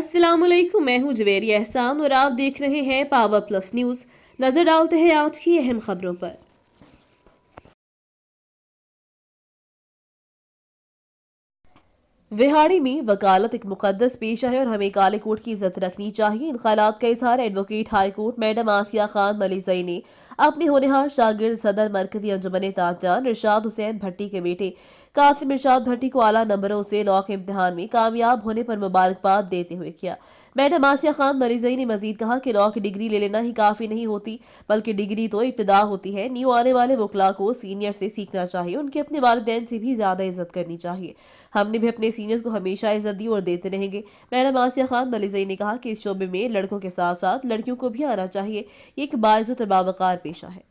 अस्सलाम वालेकुम मैं हूं जवेरी एहसान और आप देख रहे हैं पावर प्लस न्यूज़ नज़र डालते हैं आज की अहम खबरों पर विहाड़ी में वकालत एक मुकदस पेशा है और हमें काले कोट की इज्जत रखनी चाहिए इन ख्याल का इजहार advocate high court madam Asiya Khan Malizai ने अपने होनहार शागिर्द सदर मरकजी अंजुमन ताजदार इरशाद हुसैन भट्टी के बेटे कासिम इर्शाद भट्टी को आला नंबरों से लॉक इम्तहान में कामयाब होने पर मुबारकबाद देते हुए किया मैडम आसिया खान मरीजई ने मजीद कहा कि लॉ की डिग्री ले लेना ही काफ़ी नहीं होती बल्कि डिग्री तो इब्तदा होती है न्यू आने वाले वकला को सीनियर से सीखना चाहिए उनके अपने वालदेन से भी ज़्यादा इज्जत करनी चाहिए हमने भी अपने सीनियर्स को हमेशा इज्जत दी और देते रहेंगे मैडम आसिया खान मलिजई ने कहा कि इस शोबे में लड़कों के साथ साथ लड़कियों को भी आना चाहिए एक बायज़ बाबकार पेशा है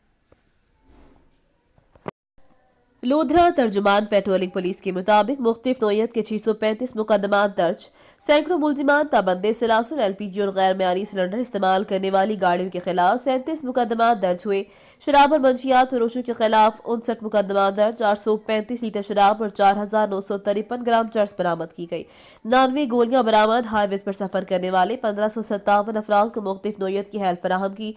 लोधरा तर्जुमान पेट्रोलिंग पुलिस के मुताबिक मुख्तफ नोयत के छह सौ पैंतीस मुकदमा दर्ज सैकड़ों मुलजमान पाबंद सलासर एल पी जी और गैर मीरी सिलेंडर इस्तेमाल करने वाली गाड़ियों के खिलाफ सैंतीस मुकदमा दर्ज हुए शराब और मंशियात फरोशों के खिलाफ उनसठ मुकदमा दर्ज चार सौ पैंतीस लीटर शराब और चार हजार नौ सौ तिरपन ग्राम चर्च बरामद की गई नानवे गोलियां बरामद हाईवे पर सफर करने वाले पंद्रह सौ सत्तावन अफराद को मुख्तफ नोयत की हेल्प फराहम की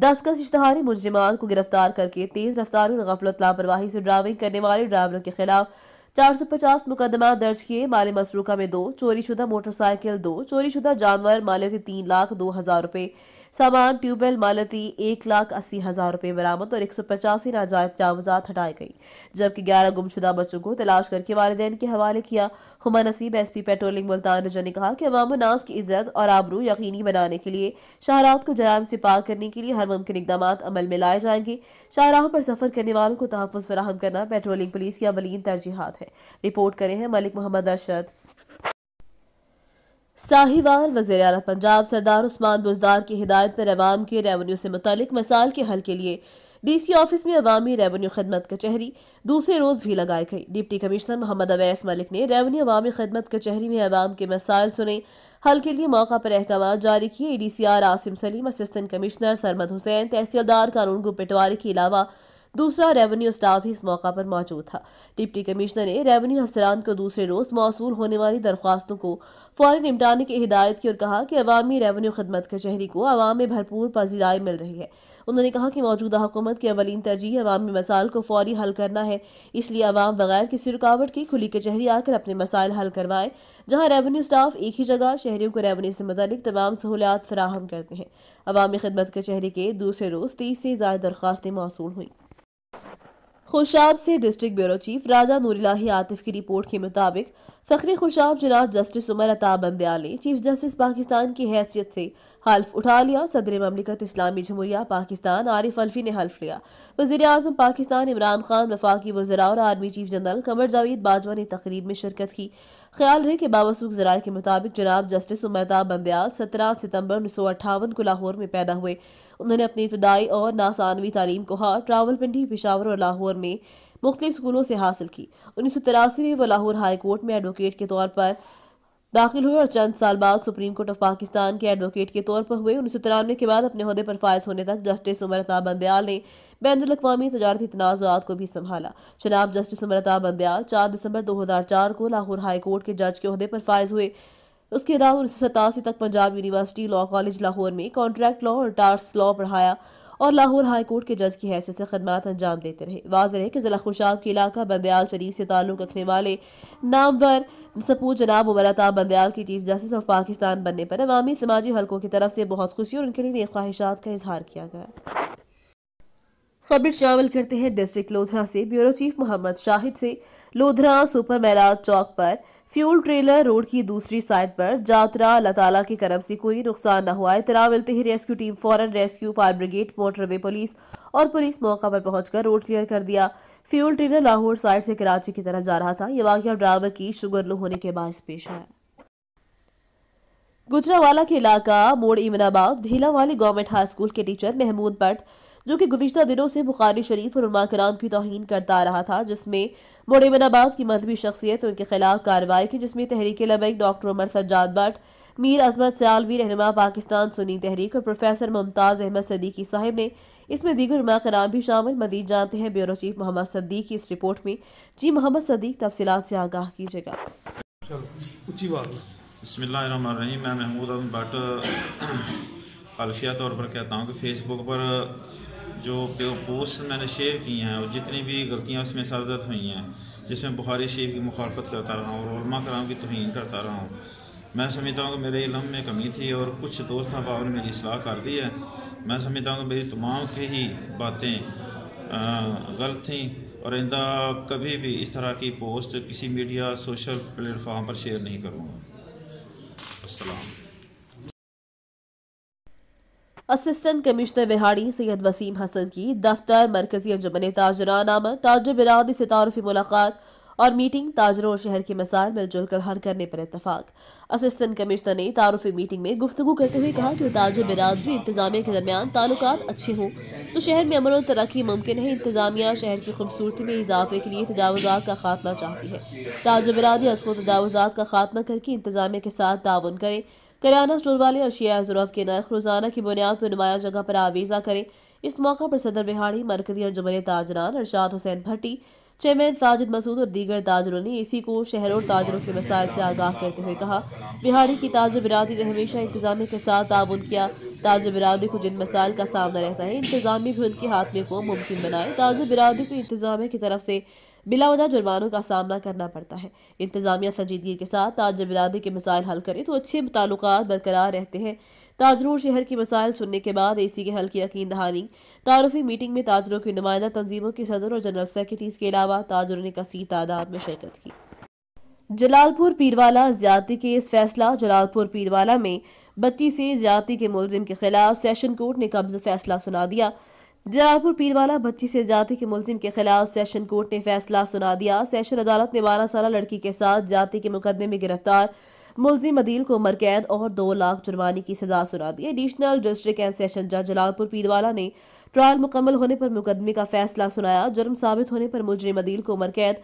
दस गज इश्तहारी मुजरिमान को गिरफ्तार करके तेज रफ्तार में गफलत लापरवाही से ड्राइविंग करने वाले ड्राइवरों के खिलाफ 450 मुकदमा दर्ज किए माले मसरूका में दो चोरीशुदा मोटरसाइकिल दो चोरीशुदा जानवर मालती तीन लाख दो हजार रुपये सामान ट्यूबवेल मालती एक लाख अस्सी हजार रुपये बरामद और एक सौ पचासी नाजायज जावजात हटाई गई जबकि ग्यारह गुमशुदा बच्चों को तलाश करके वालदे के हवाले किया Huma Naseeb S P patrolling Multan Raza ने कहा कि अवाम नास की इज्जत और आबरू यकीनी बनाने के लिए शाहरात को जराम से पाक करने के लिए हर मुमकिन इकदाम अमल में लाए जाएंगे शाहराहों पर सफर करने वालों को तहफ़ फराहम करना पेट्रोलिंग पुलिस की अवलिन तरजीहत है है रिपोर्ट करे हैं मलिक मोहम्मद अरशद साहिवाल वजीर अला पंजाब सरदार उस्मान बुजदार की हिदायत पर अवाम के रेवन्यू से मुतलिक मसाल के हल के लिए डीसी ऑफिस में अवामी रेवन्यू खदमत कचहरी दूसरे रोज भी लगाई गई डिप्टी कमिश्नर मोहम्मद अवैस मलिक ने रेवन्यू अवामी खदमत कचहरी में अवाम के मसाइल सुने हल के लिए मौका पर अहकाम जारी किए D C R Asim Saleem assistant commissioner Sarmad Hussain तहसीलदार कानूनगो पटवारी के अलावा दूसरा रेवेन्यू स्टाफ भी इस मौका पर मौजूद था डिप्टी कमिश्नर ने रेवेन्यू अफसरान को दूसरे रोज मौसू होने वाली दरख्वास्तों को फौरी निपटाने की हिदायत की और कहा कि अवामी रेवेन्यू खदमत कचहरी को आवाम में भरपूर पजीराए मिल रही है उन्होंने कहा कि मौजूदा हुकूमत की अवलिन तरजीह अवामी मसाइल को फौरी हल करना है इसलिए अवाम बगैर किसी रुकावट की खुली कचहरी आकर अपने मसाइल हल करवाए जहाँ रेवेन्यू स्टाफ एक ही जगह शहरीों को रेवेन्यू से मुतल तमाम सहूलियात फराहम करते हैं अवामी खदमत कचहरी के दूसरे रोज तीस से ज्यादा दरख्वास्तें मौसू हुई खुशाब से district bureau chief Raja Noorilahi Atif की रिपोर्ट के मुताबिक फखरी खुशाब जनाब जस्टिस उमर अताब बंदयाल ने चीफ जस्टिस पाकिस्तान की हैसियत से हल्फ उठा लिया सदर ममलिकत इस्लामी जमहूरिया पाकिस्तान आरिफ अल्फी ने हल्फ लिया वजीर अजम पाकिस्तान इमरान खान वफाकी वजरा और army chief general Qamar Javed Bajwa ने तकरीब में शिरकत की ख्याल रहे कि बावसूख जरा के मुताबिक जनाब जस्टिस अताब बंदयाल सत्रह सितम्बर उन्नीस सौ अट्ठावन को लाहौर में पैदा हुए उन्होंने अपनी इब्तदाई और नासानवी तालीम को हार ट्रावल पिंडी पिशावर और लाहौर में मुख्तलिफ स्कूलों से हासिल की उन्नीस सौ तिरासी में वह लाहौर हाई कोर्ट में एडवोकेट के तौर पर दाखिल हुए और चंद साल बाद सुप्रीम कोर्ट ऑफ पाकिस्तान के एडवोकेट के तौर पर हुए उन्नीस सौ तिरानवे के बाद अपने अहदे पर फायज होने तक जस्टिस उमर अताब बंदयाल ने बैन अवी तजारती तनाज़ात को भी संभाला जनाब जस्टिस उमर अताब बंदयाल चार दिसंबर दो हज़ार चार को लाहौर हाई कोर्ट के जज के अहदे पर फायज हुए उसके अलावा उन्नीस तक Punjab university law college Lahore में कॉन्ट्रैक्ट लॉ और टार्स लॉ पढ़ाया और लाहौर हाई कोर्ट के जज की हैसियत से खदमात अंजाम देते रहे वाज है कि ज़िला खुशाब के इलाका बंदयाल शरीफ से ताल्लुक़ रखने वाले नामवर सपूत जनाब उमरता बंदयाल की चीफ जस्टिस ऑफ पाकिस्तान बनने पर अवामी समाजी हलकों की तरफ से बहुत खुशी और उनके लिए नेक ख्वाहिशात का इजहार किया गया खबर शामिल करते हैं डिस्ट्रिक्ट लोधरा से ब्यूरो चीफ मोहम्मद शाहिद से लोधरा सुपर मैराज चौक पर फ्यूल ट्रेलर रोड की दूसरी साइड पर जातरा लताला के करम से कोई नुकसान न हुआ इतना मिलते ही रेस्क्यू टीम फॉरन rescue fire brigade motorway police और पुलिस मौका पर पहुंचकर रोड क्लियर कर दिया फ्यूल ट्रेलर लाहौर साइड से कराची की तरफ जा रहा था यह वाक्य ड्राइवर की शुगर लो होने के बायस पेश आया गुजरावाला के इलाका मोड़ इमनाबाद वाली गवर्नमेंट हाई स्कूल के टीचर महमूद भट्ट जो कि गुजशत दिनों से बुखारी शरीफ और उमा कराम की तोहन करता आ रहा था जिसमें मोडेमनाबाद की मजहबी शख्सियत उनके खिलाफ कार्रवाई की जिसमें तहरीक लबैक डॉक्टर उमर सज्जाद भट्ट मीर अजमत सयालवी रहनमा पाकिस्तान सुनी तहरीक और प्रोफेसर मुमताज़ अहमद सदीकी साहिब ने इसमें दीगर उमा कराम भी शामिल मजीद जानते हैं ब्यूरो चीफ मोहम्मद सदीक की इस रिपोर्ट में जी मोहम्मद सदीक तफसीत से आगाह कीजिएगा बसमीम महमूद अहमद भट्ट अल्फिया तौर पर कहता हूँ कि फेसबुक पर जो पोस्ट मैंने शेयर की हैं और जितनी भी गलतियाँ उसमें सरदर्द हुई हैं जिसमें बुखारी शरीफ की मुखालफत करता रहा हूँ और कराम की तोहन करता रहा हूँ मैं समझता हूँ कि मेरे इलम में कमी थी और कुछ दोस्त अब ने मेरी सलाह कर दी है मैं समझता हूँ कि मेरी तमाम की ही बातें गलत थी और इंदा कभी भी इस तरह की पोस्ट किसी मीडिया सोशल प्लेटफॉर्म पर शेयर नहीं करूँगा असलम असिस्टेंट कमिश्नर बिहाड़ी सैयद वसीम हसन की दफ्तर मरकजी अंजुमन ताजरानामा ताजर बिरादरी से तारफ़ी मुलाकात और मीटिंग ताजरों और शहर के मसाइल मिलजुल कर हल करने पर इतफाक असिस्टेंट कमिश्नर ने तारफ़ी मीटिंग में गुफ्तु करते हुए कहा कि ताजर बिरादरी इंतजामिया के दरमियान ताल्लुक अच्छे हों तो शहर में अमन और तरक्की मुमकिन है इंतजामिया शहर की खूबसूरती में इजाफे के लिए तजावजात का खात्मा चाहती है ताजर बिरादरी असल तजावजात का खात्मा करके इंतजामिया के साथ ताउन करें करियाना स्टोर वाले अशिया ज़रूरत के नर्ख रोज़ाना की बुनियाद पर नुमाया जगह पर आवीज़ा करें इस मौका पर सदर बिहाड़ी मरकजी अंजुमन ताजरान अरशाद हुसैन भट्टी चेयरमैन साजिद मसूद और दीगर ताजरों ने इसी को शहरों और ताजरों के मसाइल से आगाह करते हुए कहा बिहारी की ताज बिरादरी ने हमेशा इंतजामी के साथ ताउन किया ताज बिरादरी को जिन मसाइल का सामना रहता है इंतजामी भी उनके हाथ में को मुमकिन बनाए ताज बिरादरी को इंतजामी की तरफ से बिलावजा जुर्मानों का सामना करना पड़ता है इंतजामिया संजीदगी के साथ ताज बिरादरी के मसाइल हल करें तो अच्छे ताल्लुक बरकरार रहते हैं ताजरूर शहर की मसाइल सुनने के बाद एसी के हल की यकीन दहानी तारफी मीटिंग में ताजरों की नुमाइंदा तंजीमों के सदर और जनरल सेक्रेटरीज के अलावा ताजरों ने कसी तादाद में शिरकत की जलालपुर पीरवाला ज्यादती केस फैसला जलालपुर पीरवाला में बच्ची से ज्यादती के मुलजिम के खिलाफ सेशन कोर्ट ने कब्ज फैसला सुना दिया जलालपुर पीरवाला बच्ची से जाति के मुलजिम के खिलाफ सेशन कोर्ट ने फैसला सुना दिया सेशन अदालत ने बारह साल लड़की के साथ जाति के मुकदमे में गिरफ्तार मुलजिम अदील को उमर कैद और दो लाख जुर्माने की सजा सुना दी एडिशनल डिस्ट्रिक्ट एंड सेशन जज जलालपुर पीरवाला ने ट्रायल मुकम्मल होने पर मुकदमे का फैसला सुनाया जुर्म साबित होने पर मुजरिम अदील को उमर कैद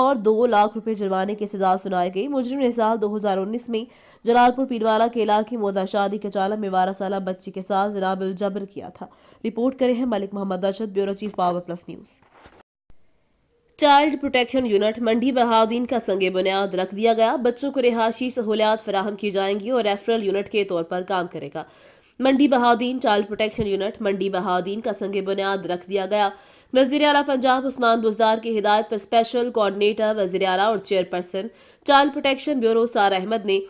और दो लाख रुपए जुर्माने की सजा सुनाई गई मुजरिम ने साल दो हजार उन्नीस में जलालपुर पीरवाला के इलाके मोदा शादी के कचाला में बारह साल बच्ची के साथ जनाब जबर किया था रिपोर्ट करे हैं Malik Mohammad Arshad bureau chief power plus news child protection unit Mandi Bahauddin का संगे बुनियाद रख दिया गया बच्चों को रिहायशी सहूलियात फराहम की जाएंगी और रेफरल यूनिट के तौर पर काम करेगा Mandi Bahauddin child protection unit Mandi Bahauddin का संग बुनियाद रख दिया गया वजी अला पंजाब उस्मान बुजदार की हिदायत पर स्पेशल कोऑर्डिनेटर वजी अला और चेयरपर्सन चाइल्ड प्रोटेक्शन ब्यूरो सार अहमद ने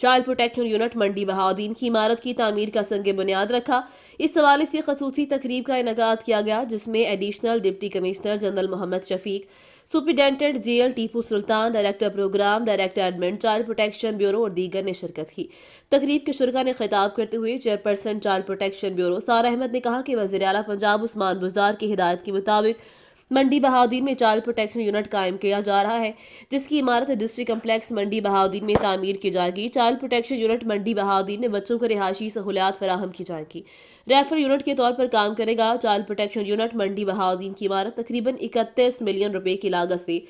child protection unit Mandi Bahauddin की इमारत की तमीर का संग बुनियाद रखा इस हवाले से खसूसी तकरीब का इनका किया गया जिसमें additional deputy commissioner general Mohammad Shafiq superintendent jail Tipu Sultan director program director admin child protection bureau और दीगर ने शिरकत की तकरीब के शुरा ने खिताब करते हुए चेयरपर्सन चाइल्ड प्रोटेक्शन ब्यूरो सार अहमद ने कहा कि वजी अला पंजाब उस्मान बुजार की हिदायत के मुताबिक मंडी बहाउद्दीन में चाइल्ड प्रोटेक्शन यूनिट कायम किया जा रहा है जिसकी इमारत डिस्ट्रिक्ट कम्प्लेक्स मंडी बहाउद्दीन में तामीर की जाएगी child protection unit Mandi Bahauddin में बच्चों को रिहायशी सहूलियात फराहम की जाएगी रेफर यूनिट के तौर पर काम करेगा child protection unit Mandi Bahauddin की इमारत तकरीबन इकतीस मिलियन रुपए की लागत से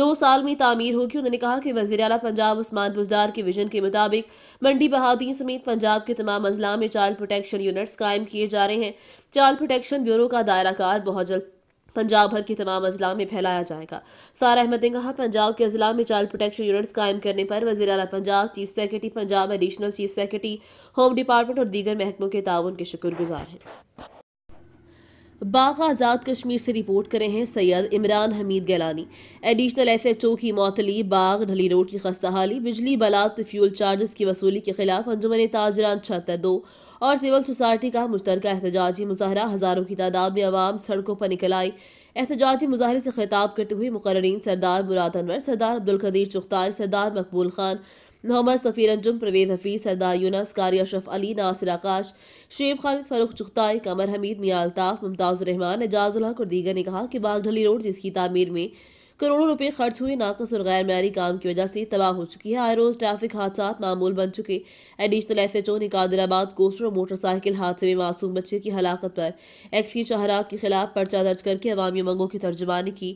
दो साल में तामीर होगी उन्होंने कहा कि वजी अला पंजाब उस्मान बुजदार के विजन के मुताबिक मंडी बहाद्दीन समेत पंजाब के तमाम अजला में चाइल्ड प्रोटेक्शन यूनिट्स कायम किए जा रहे हैं चाइल्ड प्रोटेक्शन ब्यूरो का दायरा कार बहुत जल्द पंजाब भर के तमाम अजला में फैलाया जाएगा सारा अहमद ने कहा पंजाब के अजला में चाइल्ड प्रोटेक्शन यूनिट्स कायम करने पर वजी अला Punjab chief secretary Punjab additional chief secretary home department और दीगर महकमों के ताउन के शुक्रगुजार हैं बाघ आज़ाद कश्मीर से रिपोर्ट करें हैं Syed Imran Hameed Gilani additional S H O की मौतली बाग ढली रोड की खस्ता हाली बिजली बलात फ्यूल चार्जेस की वसूली के खिलाफ अंजुमन ताजरान छहत्तर दो और सिविल सोसाइटी का मुश्तर एहतजाजी मुजाहरा हज़ारों की तादाद में आवाम सड़कों पर निकल आई एहतजाजी मुजाहरे से खिताब करते हुए मुकर्रीन सरदार मुराद अनवर सरदार अब्दुल कदीर चुख्तार सरदार मकबूल खान मोहम्मद सफ़ीर अंजुम प्रवेद हफीज़ सरदार यूनस कारी अशरफ अली नासिर आकाश शेब खालिद फरूख चुख्ताई कमर हमीद मियाँ अल्ताफ़ मुमताज़ और दीगर ने कहा कि बागढली रोड जिसकी तामीर में करोड़ों रुपए खर्च हुए नाकस और गैर मैारी काम की वजह से तबाह हो चुकी है आए रोज ट्रैफिक हादसा नामूल बन चुके एडिशनल एस एच ओ ने कादराबाद कोस्टर मोटरसाइकिल हादसे में मासूम बच्चे की हलाकत पर एक्सी शहरात के खिलाफ पर्चा दर्ज करके अवामी मंगों की तर्जुमानी की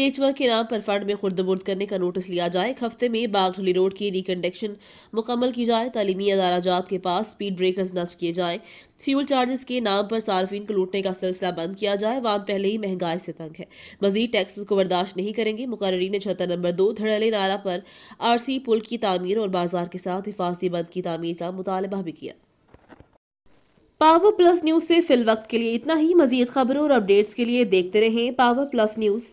पेचवा के नाम पर फंड में खुर्दबुर्द करने का नोटिस लिया जाए एक हफ्ते में बागढ़ी रोड की रिकंडक्शन मुकम्मल की जाए तालीमी अदाराजात के पास स्पीड ब्रेकर्स नस्ब किए जाएँ फ्यूल चार्जेस के नाम पर सार्फिन को लूटने का सिलसिला बंद किया जाए वाम पहले ही महंगाई से तंग है मजीद टैक्स को बर्दाश्त नहीं करेंगे मुकर्री ने छतर नंबर दो धड़ले नारा पर आरसी पुल की तमीर और बाजार के साथ हिफाजती बंद की तमीर का मुतालबा भी किया पावर प्लस न्यूज़ से फिल वक्त के लिए इतना ही मजीद खबरों और अपडेट्स के लिए देखते रहें पावर प्लस न्यूज़